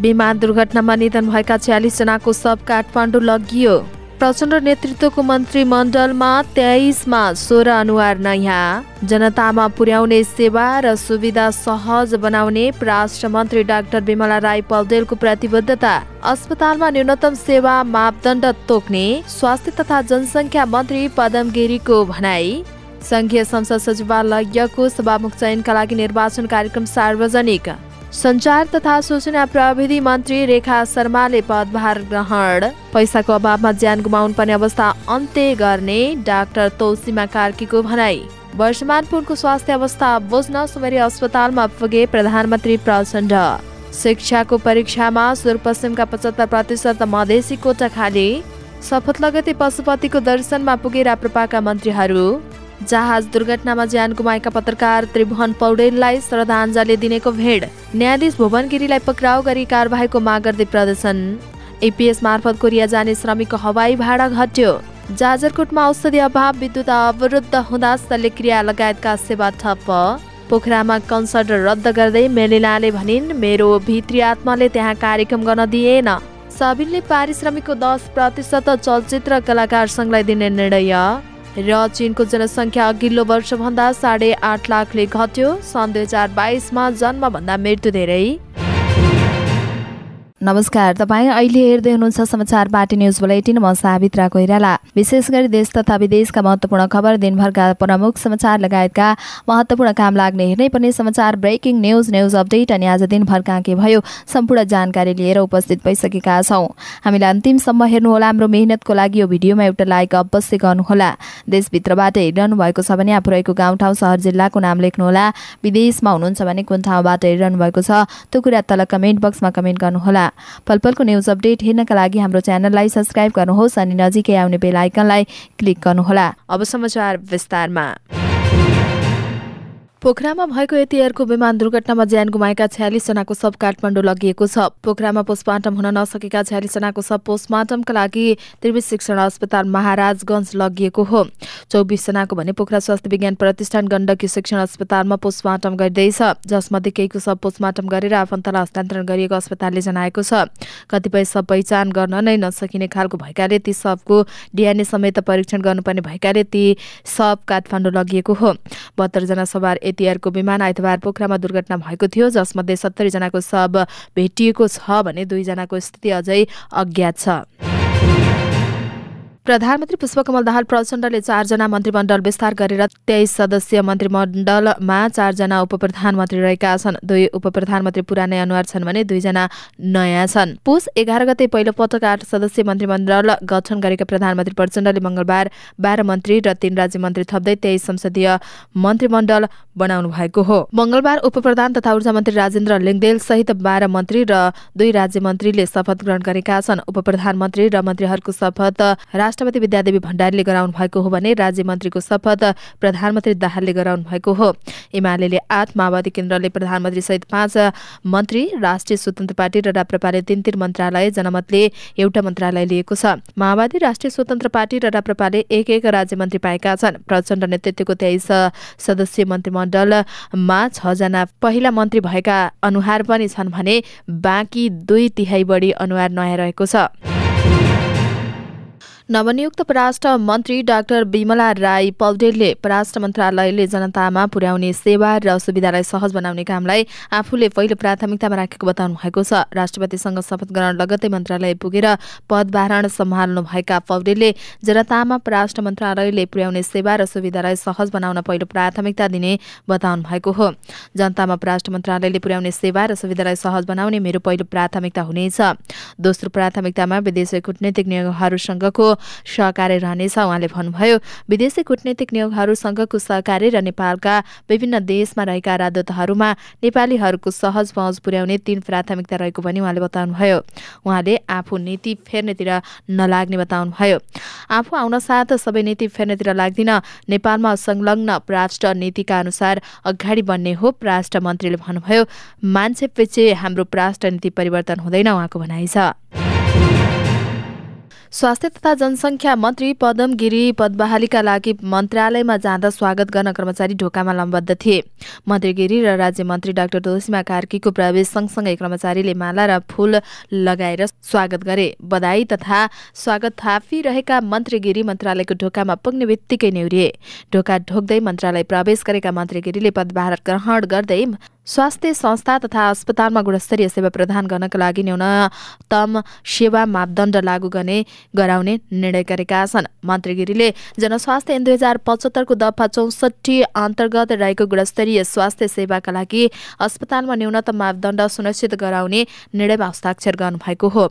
विमान दुर्घटनामा निधन भएका जनाको सब काठमाडौँ लगियो प्रचण्ड नेतृत्वको मन्त्री मन्त्रीमण्डलमा तेइसमा सोह्र अनुहार नयाँ जनतामा पुर्याउने सेवा र सुविधा सहज बनाउने राष्ट्र मन्त्री डाक्टर विमला राई पौडेलको प्रतिबद्धता अस्पतालमा न्यूनतम सेवा मापदण्ड तोक्ने स्वास्थ्य तथा जनसङ्ख्या मन्त्री पदम गिरीको भनाई संघीय संसद सचिवालयको सभामुख चयनका लागि निर्वाचन कार्यक्रम सार्वजनिक सञ्चार तथा सूचना प्रविधि मन्त्री रेखा शर्माले पदभार ग्रहण पैसाको अभावमा ज्यान गुमाउनु पर्ने अवस्था अन्त्य गर्ने डाक्टर तौसीमा कार्कीको भनाई वर्षमानपुरको स्वास्थ्य अवस्था बुझ्न सुमेरी अस्पतालमा पुगे प्रधानमन्त्री प्रचण्ड शिक्षाको परीक्षामा सुदूरपश्चिमका पचहत्तर प्रतिशत मधेसी कोटा खाली शपथ लगती पशुपतिको दर्शनमा पुगे राप्रपाका मन्त्रीहरू जहाज दुर्घटनामा ज्यान गुमाएका पत्रकार त्रिभुवन पौडेललाई श्रद्धाञ्जली दिनेको भेड न्यायाधीश भुवन गिरीलाई पक्राउ गरी कारवाहीको माग गर्दै प्रदर्शन एपिएस मार्फत कोरिया जाने श्रमिकको हवाई भाडा घट्यो जाजरकोटमा औषधि अभाव विद्युत अवरुद्ध हुँदा शल्यक्रिया लगायतका सेवा ठप्प पोखरामा कन्सर्ट रद्द गर्दै मेलिनाले भनिन् मेरो भित्री आत्माले त्यहाँ कार्यक्रम गर्न दिएन सबिनले पारिश्रमिकको दस प्रतिशत चलचित्र कलाकार सङ्घलाई दिने निर्णय र चीनको जनसङ्ख्या अघिल्लो वर्षभन्दा साढे आठ लाखले घट्यो सन् दुई हजार बाइसमा जन्मभन्दा मृत्यु धेरै नमस्कार तपाईँ अहिले हेर्दै हुनुहुन्छ समाचार पार्टी न्युज बुलेटिन म सावित्रा कोइराला विशेष गरी देश तथा विदेशका महत्वपूर्ण खबर दिनभरका प्रमुख समाचार लगायतका महत्वपूर्ण काम लाग्ने हेर्नै पर्ने समाचार ब्रेकिङ न्युज न्युज अपडेट अनि आज दिनभर कहाँ के भयो सम्पूर्ण जानकारी लिएर उपस्थित भइसकेका छौँ हामीलाई अन्तिमसम्म हेर्नुहोला हाम्रो मेहनतको लागि यो भिडियोमा एउटा लाइक अवश्य गर्नुहोला देशभित्रबाट हेरिरहनु भएको छ भने आफू रहेको गाउँठाउँ सहर जिल्लाको नाम लेख्नुहोला विदेशमा हुनुहुन्छ भने कुन ठाउँबाट हेरिरहनु भएको छ त्यो कुरा तल कमेन्ट बक्समा कमेन्ट गर्नुहोला पलपलको न्युज अपडेट हेर्नका लागि हाम्रो च्यानललाई सब्सक्राइब गर्नुहोस् अनि नजिकै आउने बेल आइकनलाई क्लिक गर्नुहोला अब समाचार विस्तारमा पोखरामा भएको यति एयरको विमान दुर्घटनामा ज्यान गुमाएका छ्यालिसजनाको शव काठमाडौँ लगिएको छ पोखरामा पोस्टमार्टम हुन नसकेका छ्यालिसजनाको शव पोस्टमार्टमका लागि त्रिवेद शिक्षण अस्पताल महाराजगञ्ज लगिएको हो चौबिसजनाको भने पोखरा स्वास्थ्य विज्ञान प्रतिष्ठान गण्डकी शिक्षण अस्पतालमा पोस्टमार्टम गरिँदैछ जसमध्ये केहीको शव पोस्टमार्टम गरेर आफन्तलाई हस्तान्तरण गरिएको अस्पतालले जनाएको छ कतिपय शव पहिचान गर्न नै नसकिने खालको भएकाले ती शवको डिएनए समेत परीक्षण गर्नुपर्ने भएकाले ती शव काठमाडौँ लगिएको हो बहत्तरजना सवार एतियरको विमान आइतबार पोखरामा दुर्घटना भएको थियो जसमध्ये सत्तरीजनाको शव भेटिएको छ भने दुईजनाको स्थिति अझै अज्ञात छ प्रधानमन्त्री पुष्पकमल दाहाल प्रचण्डले चारजना मन्त्रीमण्डल विस्तार गरेर तेइस सदस्यीय मन्त्रीमण्डलमा चारजना उप प्रधानमन्त्री रहेका छन् दुई उप प्रधानमन्त्री पुरानै अनुहार छन् भने दुईजना नयाँ छन् पुष एघार गते पहिलो पटक आठ सदस्यीय मन्त्रीमण्डल गठन गरेका प्रधानमन्त्री प्रचण्डले मंगलबार बाह्र मन्त्री र तीन राज्य मन्त्री थप्दै तेइस संसदीय मन्त्रीमण्डल बनाउनु भएको हो मंगलबार उपप्रधान तथा ऊर्जा मन्त्री राजेन्द्र लिङदेल सहित बाह्र मन्त्री र दुई राज्य मन्त्रीले शपथ ग्रहण गरेका छन् उप प्रधानमन्त्री र मन्त्रीहरूको शपथ राष्ट्र राष्ट्रपति विद्यादेवी भण्डारीले गराउनु भएको हो भने राज्य मन्त्रीको शपथ प्रधानमन्त्री दाहालले गराउनु भएको हो एमाले आठ माओवादी केन्द्रले प्रधानमन्त्री सहित पाँच मन्त्री राष्ट्रिय स्वतन्त्र पार्टी र राप्रपाले तीन तीन मन्त्रालय जनमतले एउटा मन्त्रालय लिएको छ माओवादी राष्ट्रिय स्वतन्त्र पार्टी र राप्रपाले एक एक राज्य मन्त्री पाएका छन् प्रचण्ड नेतृत्वको तेइस सदस्यीय मन्त्रीमण्डलमा छजना पहिला मन्त्री भएका अनुहार पनि छन् भने बाँकी दुई तिहाई बढी अनुहार नयाँ रहेको छ नवनियुक्त परराष्ट्र मन्त्री डाक्टर विमला राई पौडेलले परराष्ट्र मन्त्रालयले जनतामा पुर्याउने सेवा र सुविधालाई सहज बनाउने कामलाई आफूले पहिलो प्राथमिकतामा राखेको बताउनु भएको छ राष्ट्रपतिसँग शपथ ग्रहण लगत्तै मन्त्रालय पुगेर पदभारण सम्हाल्नुभएका पौडेलले जनतामा परराष्ट्र मन्त्रालयले पुर्याउने सेवा र सुविधालाई सहज बनाउन पहिलो प्राथमिकता दिने बताउनु भएको हो जनतामा परराष्ट्र मन्त्रालयले पुर्याउने सेवा र सुविधालाई सहज बनाउने मेरो पहिलो प्राथमिकता हुनेछ दोस्रो प्राथमिकतामा विदेशी नियोगहरूसँगको सहकार्य रहनेछ उहाँले भन्नुभयो विदेशी कूटनीतिक नियोगहरूसँगको सहकार्य र नेपालका विभिन्न देशमा रहेका राजदूतहरूमा नेपालीहरूको सहज पहुँच पुर्याउने तीन प्राथमिकता रहेको पनि उहाँले बताउनुभयो उहाँले आफू नीति फेर्नेतिर नलाग्ने बताउनुभयो आफू आउन साथ सबै नीति फेर्नेतिर लाग्दिन नेपालमा संलग्न राष्ट्र नीतिका अनुसार अगाडि बढ्ने हो परराष्ट्र मन्त्रीले भन्नुभयो मान्छे पछि हाम्रो राष्ट्र नीति परिवर्तन हुँदैन उहाँको भनाइ छ स्वास्थ्य तथा जनसङ्ख्या मन्त्री पदम गिरी पदबहालीका लागि मन्त्रालयमा जाँदा स्वागत गर्न कर्मचारी ढोकामा लम्बद्ध थिए मन्त्री गिरी र राज्य मन्त्री डाक्टर तुलसीमा कार्कीको प्रवेश सँगसँगै कर्मचारीले माला र फूल लगाएर स्वागत गरे बधाई तथा स्वागत थापिरहेका मन्त्री गिरी मन्त्रालयको ढोकामा पुग्ने बित्तिकै नेउरिए ढोका ढोक्दै मन्त्रालय प्रवेश गरेका मन्त्री गिरीले पदभार ग्रहण गर्दै स्वास्थ्य संस्था तथा अस्पतालमा गुणस्तरीय सेवा प्रदान गर्नका लागि न्यूनतम सेवा मापदण्ड लागू गर्ने गराउने निर्णय गरेका छन् मन्त्री गिरीले जनस्वास्थ्य ऐन दुई हजार पचहत्तरको दफा चौसठी अन्तर्गत रहेको गुणस्तरीय स्वास्थ्य सेवाका लागि अस्पतालमा न्यूनतम मापदण्ड सुनिश्चित गराउने निर्णयमा हस्ताक्षर गर्नुभएको हो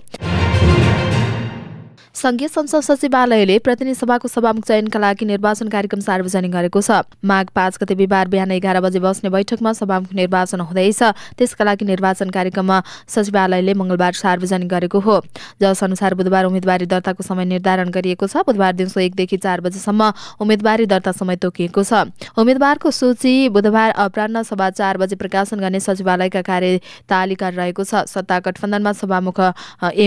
संघीय संसद सचिवालयले प्रतिनिधि सभाको सभामुख चयनका लागि निर्वाचन कार्यक्रम सार्वजनिक गरेको छ माघ पाँच गते बिहिबार बिहान एघार बजे बस्ने बैठकमा सभामुख निर्वाचन हुँदैछ त्यसका लागि निर्वाचन कार्यक्रममा सचिवालयले मंगलबार सार्वजनिक गरेको हो जसअनुसार बुधबार उम्मेदवारी दर्ताको समय निर्धारण गरिएको छ बुधबार दिउँसो एकदेखि चार बजेसम्म उम्मेदवारी दर्ता समय तोकिएको छ उम्मेद्वारको सूची बुधबार अपरान्न सभा चार बजे प्रकाशन गर्ने सचिवालयका कार्यतालिका रहेको छ सत्ता गठबन्धनमा सभामुख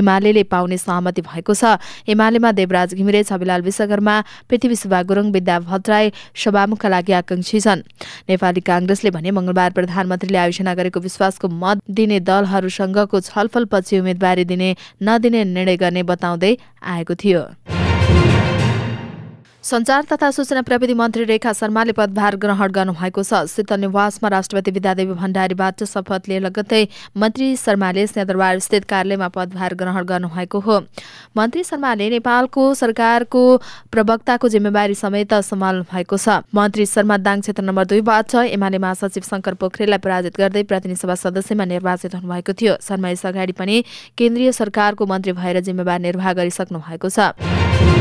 एमाले पाउने सहमति भएको छ एमालेमा देवराज घिमिरे छविलाल विश्वकर्मा पृथ्वी सुभा गुरुङ विद्या भट्टराई सभामुखका लागि आकांक्षी छन् नेपाली काङ्ग्रेसले भने मंगलबार प्रधानमन्त्रीले आयोजना गरेको विश्वासको मत दिने दलहरूसँगको छलफलपछि उम्मेदवारी दिने नदिने निर्णय गर्ने बताउँदै आएको थियो सञ्चार तथा सूचना प्रविधि मन्त्री रेखा शर्माले पदभार ग्रहण गर्नुभएको छ शीतल निवासमा राष्ट्रपति विद्यादेवी भण्डारीबाट शपथ लिए लगत्तै मन्त्री शर्माले सिंहदरबार स्थित कार्यालयमा पदभार ग्रहण गर्नुभएको हो मन्त्री शर्माले नेपालको सरकारको प्रवक्ताको जिम्मेवारी समेत सम्हाल्नु भएको छ मन्त्री शर्मा दाङ क्षेत्र नम्बर दुईबाट एमाले महासचिव शङ्कर पोखरेललाई पराजित गर्दै प्रतिनिधि सभा सदस्यमा निर्वाचित हुनुभएको थियो शर्मा यस अगाडि पनि केन्द्रीय सरकारको मन्त्री भएर जिम्मेवार निर्वाह गरिसक्नु भएको छ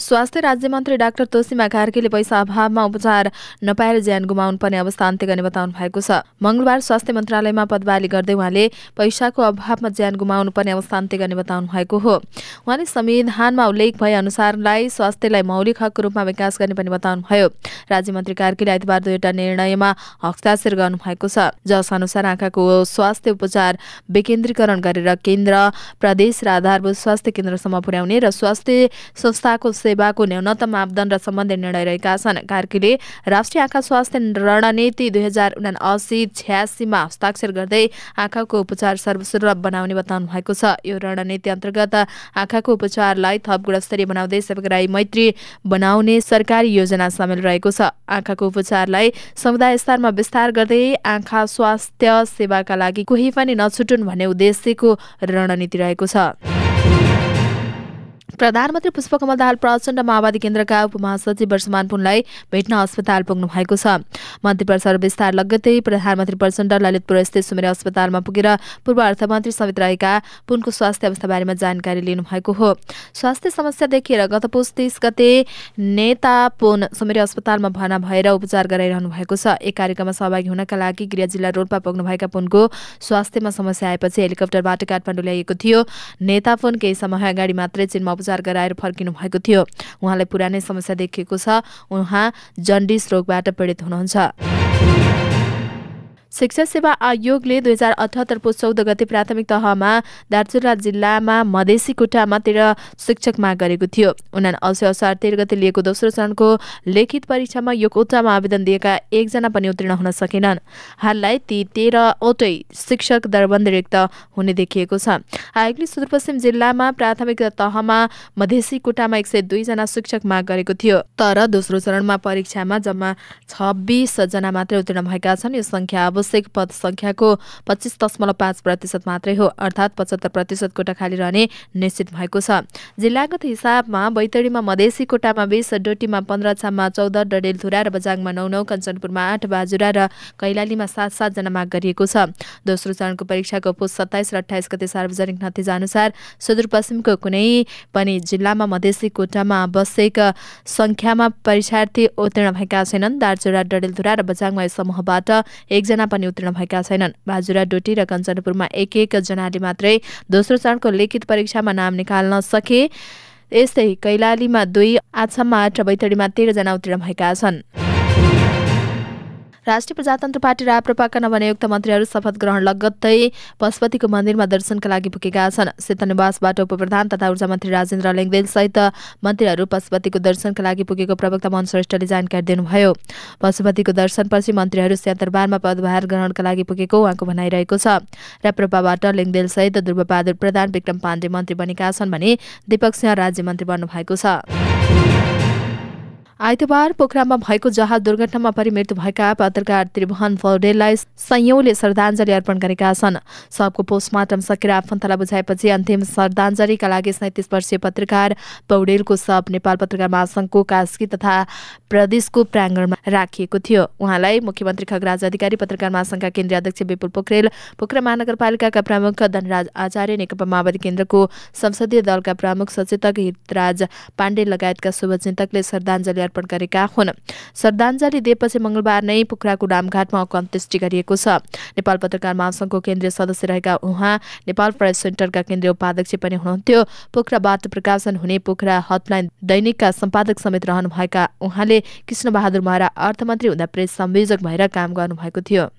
स्वास्थ्य राज्य मन्त्री डाक्टर तोसिमा कार्कीले पैसा अभावमा उपचार नपाएर ज्यान गुमाउनु पर्ने अवस्था अन्त्य गर्ने बताउनु भएको छ मंगलबार स्वास्थ्य मन्त्रालयमा पदवाली गर्दै उहाँले पैसाको अभावमा ज्यान गुमाउनु पर्ने अवस्था अन्त्य गर्ने बताउनु भएको हो उहाँले संविधानमा उल्लेख भए अनुसारलाई स्वास्थ्यलाई मौलिक हकको रूपमा विकास गर्ने पनि बताउनु भयो राज्य मन्त्री कार्कीले आइतबार दुईवटा निर्णयमा हस्ताक्षर गर्नु भएको छ जस अनुसार आँखाको स्वास्थ्य उपचार विकेन्द्रीकरण गरेर केन्द्र प्रदेश र आधारभूत स्वास्थ्य केन्द्रसम्म पुर्याउने र स्वास्थ्य संस्थाको सेवाको न्यूनतम मापदण्ड सम्बन्धी निर्णय रहेका छन् कार्कीले राष्ट्रिय आँखा स्वास्थ्य रणनीति दुई हजार उनासी छ्यासीमा हस्ताक्षर गर्दै आँखाको उपचार सर्वसुलभ बनाउने बताउनु भएको छ यो रणनीति अन्तर्गत आँखाको उपचारलाई थप गुणस्तरीय बनाउँदै सेवाग्राही मैत्री बनाउने सरकारी योजना सामेल रहेको छ आँखाको उपचारलाई समुदाय स्तरमा विस्तार गर्दै आँखा स्वास्थ्य सेवाका लागि कोही पनि नछुटुन् भन्ने उद्देश्यको रणनीति रहेको छ प्रधानमन्त्री पुष्पकमल दाहाल प्रचण्ड माओवादी केन्द्रका उपमहासचिव वर्षमान पुनलाई भेट्न अस्पताल पुग्नु भएको छ मन्त्री परिषद विस्तार लगत्तै प्रधानमन्त्री प्रचण्ड ललितपुर स्थित सुमेर अस्पतालमा पुगेर पूर्व अर्थमन्त्री समेत रहेका पुनको स्वास्थ्य अवस्था बारेमा जानकारी लिनुभएको हो स्वास्थ्य समस्या देखिएर गत पुस तिस गते नेता पुन सुमेर अस्पतालमा भर्ना भएर उपचार गराइरहनु भएको छ एक कार्यक्रममा सहभागी हुनका लागि गृह जिल्ला रोडमा पुग्नुभएका पुनको स्वास्थ्यमा समस्या आएपछि हेलिकप्टरबाट काठमाडौँ ल्याइएको थियो नेता पुन केही समय अगाडि मात्रै चीनमा उपचार गराएर फर्किनु भएको थियो उहाँलाई पुरानै समस्या देखिएको छ उहाँ जन्डिस रोगबाट पीडित हुनुहुन्छ शिक्षा सेवा आयोगले दुई हजार अठहत्तर अठहत्तरको चौध गते प्राथमिक तहमा दार्चुला जिल्लामा मधेसी कोठामा तेह्र शिक्षक माग गरेको थियो उना असै असार तेह्र गते लिएको दोस्रो चरणको लिखित परीक्षामा यो कोटामा आवेदन दिएका एकजना पनि उत्तीर्ण हुन सकेनन् हाललाई ती तेह्रवटै शिक्षक रिक्त हुने देखिएको छ आयोगले सुदूरपश्चिम जिल्लामा प्राथमिक तहमा मधेसी कोटामा एक सय दुईजना शिक्षक माग गरेको थियो तर दोस्रो चरणमा परीक्षामा जम्मा छब्बिसजना मात्रै उत्तीर्ण भएका छन् यो सङ्ख्या अब आवश्यक पद सङ्ख्याको पच्चिस दशमलव पाँच प्रतिशत मात्रै हो अर्थात् पचहत्तर प्रतिशत कोटा खाली रहने निश्चित भएको छ जिल्लागत हिसाबमा बैतडीमा मधेसी कोटामा बिस डोटीमा पन्ध्र छाममा चौध डडेलधुरा र बजाङमा नौ नौ कञ्चनपुरमा आठ बाजुरा र कैलालीमा सात सातजना माग गरिएको छ दोस्रो चरणको परीक्षाको पुस सत्ताइस र अठाइस गते सार्वजनिक नतिजा अनुसार सुदूरपश्चिमको कुनै पनि जिल्लामा मधेसी कोटामा आवश्यक सङ्ख्यामा परीक्षार्थी उत्तीर्ण भएका छैनन् दार्चुरा डडेलधुरा र बजाङमा समूहबाट एकजना पनि उत्तीर्ण भएका छैनन् बाजुरा डोटी र कञ्चनपुरमा एक एक जनाले मात्रै दोस्रो चरणको लिखित परीक्षामा नाम निकाल्न सके यस्तै कैलालीमा दुई आछाममा आठ र बैतडीमा तेह्रजना उत्तीर्ण भएका छन् राष्ट्रिय प्रजातन्त्र पार्टी राप्रपाका नवनियुक्त मन्त्रीहरू शपथ ग्रहण लगत्तै पशुपतिको मन्दिरमा दर्शनका लागि पुगेका छन् सेतनिवासबाट उपप्रधान तथा ऊर्जा मन्त्री राजेन्द्र लेङदेल सहित मन्त्रीहरू पशुपतिको दर्शनका लागि पुगेको प्रवक्ता मन श्रेष्ठले जानकारी दिनुभयो पशुपतिको दर्शनपछि मन्त्रीहरू सेतरबारमा पदभार ग्रहणका लागि पुगेको उहाँको भनाइरहेको छ राप्रपाबाट लेङदेल सहित प्रधान विक्रम पाण्डे मन्त्री बनेका छन् भने दीपक सिंह राज्य मन्त्री बन्नुभएको छ आइतबार पोखरामा भएको जहाज दुर्घटनामा परि भएका पत्रकार त्रिभुवन पौडेललाई संयौले श्रद्धाञ्जली अर्पण गरेका छन् सबको पोस्टमार्टम सकेर आफन्तलाई बुझाएपछि अन्तिम श्रद्धाञ्जलीका लागि सैतिस वर्षीय पत्रकार पौडेलको शव नेपाल पत्रकार महासंघको कास्की तथा प्रदेशको प्राङ्गणमा राखिएको थियो उहाँलाई मुख्यमन्त्री खगराज अधिकारी पत्रकार महासंघका केन्द्रीय अध्यक्ष विपुल पोखरेल पोखरा महानगरपालिकाका प्रमुख धनराज आचार्य नेकपा माओवादी केन्द्रको संसदीय दलका प्रमुख सचेतक हितराज पाण्डे लगायतका शुभचिन्तकले श्रद्धाञ्जली अर्पण गरेका हुन् श्रद्धाञ्जली दिएपछि मंगलबार नै पोखराको डामघाटमा उहाँको अन्त्येष्टि गरिएको छ नेपाल पत्रकार महासंघको केन्द्रीय सदस्य रहेका उहाँ नेपाल प्रेस सेन्टरका केन्द्रीय उपाध्यक्ष पनि हुनुहुन्थ्यो पोखराबाट प्रकाशन हुने पोखरा हटलाइन दैनिकका सम्पादक समेत रहनुभएका उहाँले कृष्णबहादुर महारा अर्थमन्त्री हुँदा प्रेस संयोजक भएर काम गर्नुभएको थियो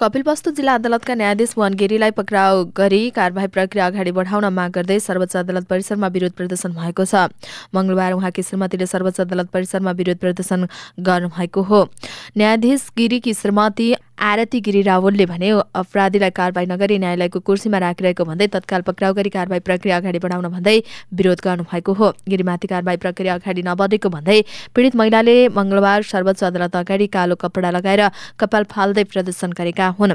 कपिलवस्तु जिल्ला अदालतका न्यायाधीश वान गिरीलाई पक्राउ गरी कार्यवाही प्रक्रिया अगाडि बढाउन माग गर्दै सर्वोच्च अदालत परिसरमा विरोध प्रदर्शन भएको छ मंगलबार उहाँकी श्रीमतीले सर्वोच्च अदालत परिसरमा विरोध प्रदर्शन गर्नुभएको हो न्यायाधीश गिरीकी श्रीमती आरती गिरी रावलले भने अपराधीलाई कारवाही नगरी न्यायालयको कुर्सीमा राखिरहेको भन्दै तत्काल पक्राउ गरी कारवाही प्रक्रिया अगाडि बढाउन भन्दै विरोध गर्नुभएको हो गिरीमाथि कारवाही प्रक्रिया अगाडि नबढेको भन्दै पीडित महिलाले मंगलबार सर्वोच्च अदालत अगाडि कालो कपडा लगाएर कपाल फाल्दै प्रदर्शन गरेका हुन्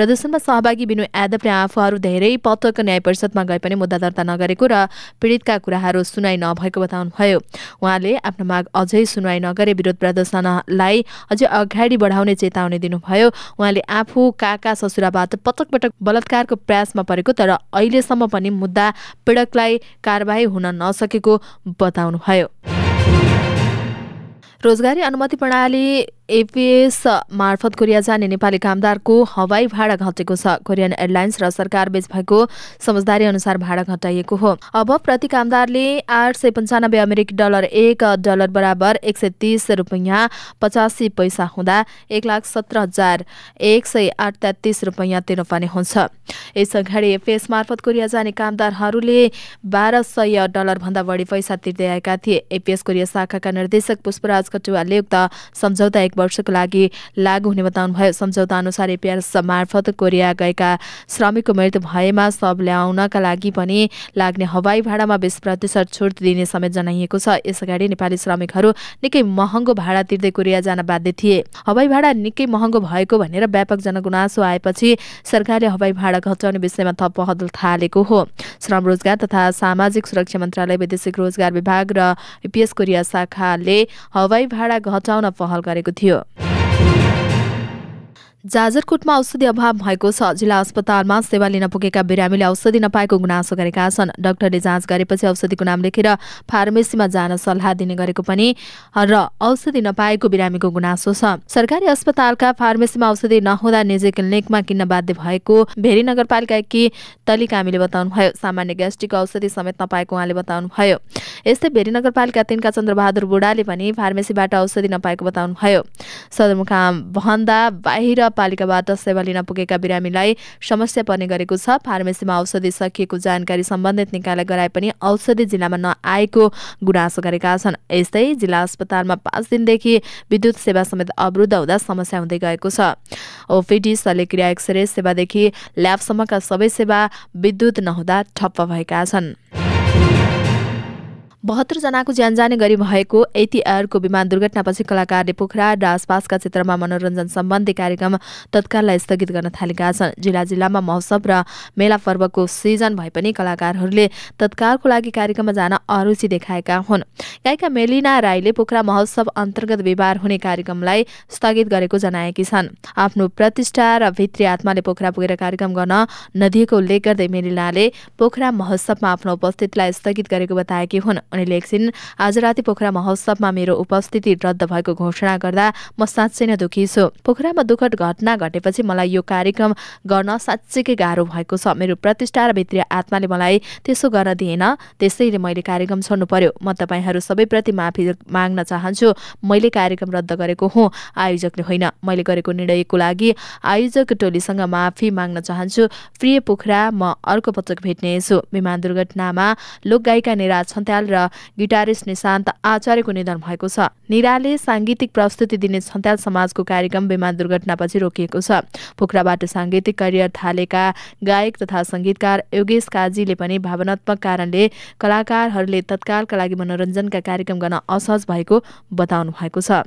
प्रदर्शनमा सहभागी विनु यादवले आफूहरू धेरै पटक न्याय परिषदमा गए पनि मुद्दा दर्ता नगरेको र पीडितका कुराहरू सुनाइ नभएको बताउनुभयो उहाँले आफ्नो माग अझै सुनवाई नगरे विरोध प्रदर्शनलाई अझै अगाडि बढाउने चेतावनी दिनुभयो उहाँले आफू काका ससुराबाट पटक पटक बलात्कारको प्रयासमा परेको तर अहिलेसम्म पनि मुद्दा पीडकलाई कारवाही हुन नसकेको बताउनुभयो रोजगारी अनुमति प्रणाली एपिएस मार्फत कोरिया जाने नेपाली कामदारको हवाई भाडा घटेको छ कोरियन एयरलाइन्स र सरकार बीच भएको समझदारी अनुसार भाडा घटाइएको हो अब प्रति कामदारले आठ सय पन्चानब्बे अमेरिकी डलर एक डलर बराबर एक सय तिस रुपियाँ पचासी पैसा हुँदा एक लाख सत्र हजार एक सय आठ तेत्तिस रुपियाँ तिर्नुपर्ने हुन्छ यस अगाडि एपिएस मार्फत कोरिया जाने कामदारहरूले बाह्र सय भन्दा बढी पैसा तिर्दै आएका थिए एपिएस कोरिया शाखाका निर्देशक पुष्पराज कटुवालले उक्त सम्झौता एक वर्षको लागि लागू हुने बताउनुभयो सम्झौता अनुसार एपिआरएस मार्फत कोरिया गएका श्रमिकको मृत्यु भएमा सब ल्याउनका लागि पनि लाग्ने हवाई भाडामा बिस प्रतिशत छुट दिने समेत जनाइएको छ यसअगाडि नेपाली श्रमिकहरू निकै महँगो भाडा तिर्दै कोरिया जान बाध्य थिए हवाई भाडा निकै महँगो भएको भनेर व्यापक जनगुनासो आएपछि सरकारले हवाई भाडा घटाउने विषयमा थप पहल थालेको हो श्रम रोजगार तथा सामाजिक सुरक्षा मन्त्रालय वैदेशिक रोजगार विभाग र पिएस कोरिया शाखाले हवाई भाडा घटाउन पहल गरेको थियो Here. जाजरकोटमा औषधि अभाव भएको छ जिल्ला अस्पतालमा सेवा लिन पुगेका बिरामीले औषधि नपाएको गुनासो गरेका छन् डाक्टरले जाँच गरेपछि औषधिको नाम लेखेर फार्मेसीमा जान सल्लाह दिने गरेको पनि र औषधि नपाएको बिरामीको गुनासो छ सरकारी अस्पतालका फार्मेसीमा औषधि नहुँदा निजी क्लिनिकमा किन्न बाध्य भएको भेरी नगरपालिकाकी तली कामीले बताउनुभयो सामान्य ग्यास्ट्रिक औषधि समेत नपाएको उहाँले बताउनुभयो यस्तै भेरी नगरपालिका तिनका चन्द्रबहादुर बुढाले पनि फार्मेसीबाट औषधि नपाएको बताउनुभयो सदरमुकाम भन्दा बाहिर पालिकाबाट सेवा लिन पुगेका बिरामीलाई समस्या पर्ने गरेको छ फार्मेसीमा औषधि सकिएको जानकारी सम्बन्धित निकायलाई गराए पनि औषधि जिल्लामा नआएको गुनासो गरेका छन् यस्तै जिल्ला अस्पतालमा पाँच दिनदेखि विद्युत सेवा समेत अवरुद्ध हुँदा समस्या हुँदै गएको छ ओपिडी शल्यक्रिया एक्सरे सेवादेखि ल्याबसम्मका सबै सेवा विद्युत नहुँदा ठप्प भएका छन् जनाको ज्यान जाने गरी भएको एटिआरको विमान दुर्घटनापछि कलाकारले पोखरा र आसपासका क्षेत्रमा मनोरञ्जन सम्बन्धी कार्यक्रम तत्काललाई स्थगित गर्न थालेका छन् जिल्ला जिल्लामा महोत्सव र मेला पर्वको सिजन भए पनि कलाकारहरूले तत्कालको लागि कार्यक्रममा जान अरुचि देखाएका हुन् गायिका मेलिना राईले पोखरा महोत्सव अन्तर्गत व्यवहार हुने कार्यक्रमलाई स्थगित गरेको जनाएकी छन् आफ्नो प्रतिष्ठा र भित्री आत्माले पोखरा पुगेर कार्यक्रम गर्न नदिएको उल्लेख गर्दै मेलिनाले पोखरा महोत्सवमा आफ्नो उपस्थितिलाई स्थगित गरेको बताएकी हुन् उनीले एकछिन आज राति पोखरा महोत्सवमा मेरो उपस्थिति रद्द भएको घोषणा गर्दा म साँच्चै नै दुखी छु पोखरामा दुःखद घटना घटेपछि मलाई यो कार्यक्रम गर्न साँच्चैकै गाह्रो भएको छ मेरो प्रतिष्ठा र भित्री आत्माले मलाई त्यसो गर्न दिएन त्यसैले मैले कार्यक्रम छोड्नु पर्यो म तपाईँहरू सबैप्रति माफी माग्न चाहन्छु मैले कार्यक्रम रद्द गरेको हुँ आयोजकले होइन मैले गरेको निर्णयको लागि आयोजक टोलीसँग माफी माग्न चाहन्छु प्रिय पोखरा म अर्को पटक भेट्नेछु विमान दुर्घटनामा लोकगायिका निराज छन्त्याल र गिटारिस्ट निशान्त आचार्यको निधन भएको छ निराले साङ्गीतिक प्रस्तुति दिने छन्त्याल समाजको कार्यक्रम विमान दुर्घटनापछि रोकिएको छ पोखराबाट साङ्गीतिक करियर थालेका गायक तथा सङ्गीतकार योगेश काजीले पनि भावनात्मक कारणले कलाकारहरूले तत्कालका लागि मनोरञ्जनका कार्यक्रम गर्न असहज भएको बताउनु भएको छ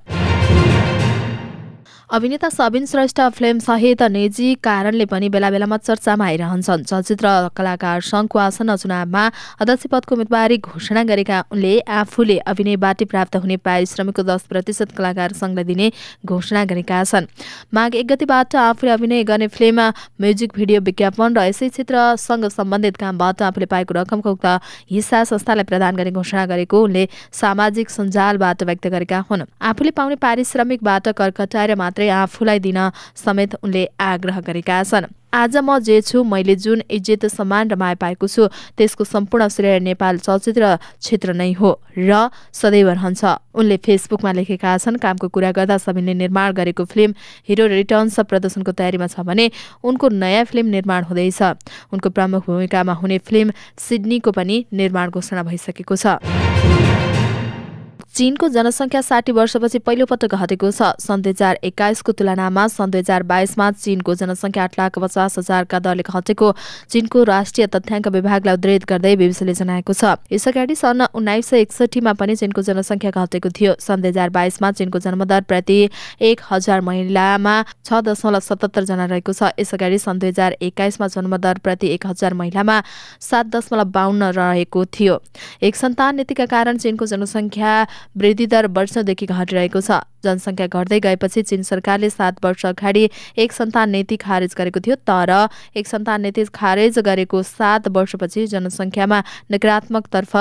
अभिनेता सबिन श्रेष्ठ फिल्म सहित निजी कारणले पनि बेला बेलामा चर्चामा आइरहन्छन् चलचित्र कलाकार सङ्घको आसन्न चुनावमा अध्यक्ष पदको उम्मेदवारी घोषणा गरेका उनले आफूले अभिनयबाट प्राप्त हुने पारिश्रमिकको दस प्रतिशत कलाकार सङ्घलाई दिने घोषणा गरेका छन् माघ एक गतिबाट आफूले अभिनय गर्ने फिल्म म्युजिक भिडियो विज्ञापन र यसै क्षेत्रसँग सम्बन्धित कामबाट आफूले पाएको रकमको उक्त हिस्सा संस्थालाई प्रदान गर्ने घोषणा गरेको उनले सामाजिक सञ्जालबाट व्यक्त गरेका हुन् आफूले पाउने पारिश्रमिकबाट कर्कटाएर मात्रै आफूलाई दिन समेत उनले आग्रह गरेका छन् आज म जे छु मैले जुन इज्जत सम्मान र माया पाएको छु त्यसको सम्पूर्ण श्रेय नेपाल चलचित्र क्षेत्र नै हो र सदैव रहन्छ उनले फेसबुकमा लेखेका छन् कामको कुरा गर्दा सबैले निर्माण गरेको फिल्म हिरो रिटर्न्स प्रदर्शनको तयारीमा छ भने उनको नयाँ फिल्म निर्माण हुँदैछ उनको प्रमुख भूमिकामा हुने फिल्म सिडनीको पनि निर्माण घोषणा भइसकेको छ चीनको जनसङ्ख्या साठी वर्षपछि पहिलो पटक घटेको छ सन् दुई हजार एक्काइसको तुलनामा सन् दुई हजार बाइसमा चीनको जनसङ्ख्या आठ लाख पचास हजारका दरले घटेको चीनको राष्ट्रिय तथ्याङ्क विभागलाई उद्धित गर्दै बिबिसीले जनाएको छ यसअगाडि सन् उन्नाइस सय एकसठीमा पनि चीनको जनसङ्ख्या घटेको थियो सन् दुई हजार बाइसमा चीनको जन्मदर प्रति एक हजार महिलामा छ दशमलव सतहत्तर जना रहेको छ यसअगाडि सन् दुई हजार एक्काइसमा जन्मदर प्रति एक हजार महिलामा सात दशमलव बाहन्न रहेको थियो एक सन्तान नीतिका कारण चीनको जनसङ्ख्या वृद्धि दर वर्षदेखि घटिरहेको छ जनसङ्ख्या घट्दै गएपछि चीन सरकारले सात वर्ष अगाडि एक सन्तान नीति खारेज गरेको थियो तर एक सन्तान नीति खारेज गरेको सात वर्षपछि जनसङ्ख्यामा नकारात्मकतर्फ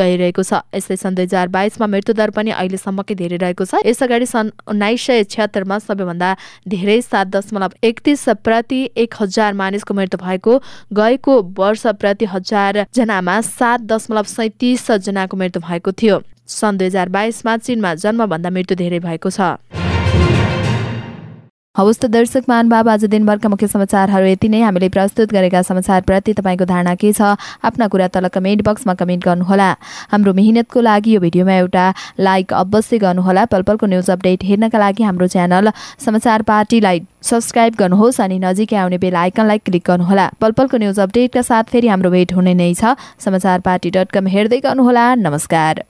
गइरहेको छ यस्तै सन् दुई हजार बाइसमा मृत्युदर पनि अहिलेसम्मकै धेरै रहेको छ यसअगाडि सन् उन्नाइस सय छ्यात्तरमा सबैभन्दा धेरै सात दशमलव एकतिस प्रति एक हजार मानिसको मृत्यु भएको गएको वर्ष प्रति हजार जनामा सात दशमलव सैतिस जनाको मृत्यु भएको थियो सन् दुई हजार बाइसमा चीनमा जन्मभन्दा मृत्यु धेरै भएको छ हवस् त दर्शक महानुभाव आज दिनभरका मुख्य समाचारहरू यति नै हामीले प्रस्तुत गरेका समाचारप्रति तपाईँको धारणा के छ आफ्ना कुरा तल कमेन्ट बक्समा कमेन्ट गर्नुहोला हाम्रो मेहनतको लागि यो भिडियोमा एउटा लाइक अवश्य गर्नुहोला पलपलको पलको न्युज अपडेट हेर्नका लागि हाम्रो च्यानल समाचार पार्टीलाई सब्सक्राइब गर्नुहोस् अनि नजिकै आउने बेल आइकनलाई क्लिक गर्नुहोला पलपलको पलको न्युज अपडेटका साथ फेरि हाम्रो भेट हुने नै छ समाचार पार्टी डट कम हेर्दै गर्नुहोला नमस्कार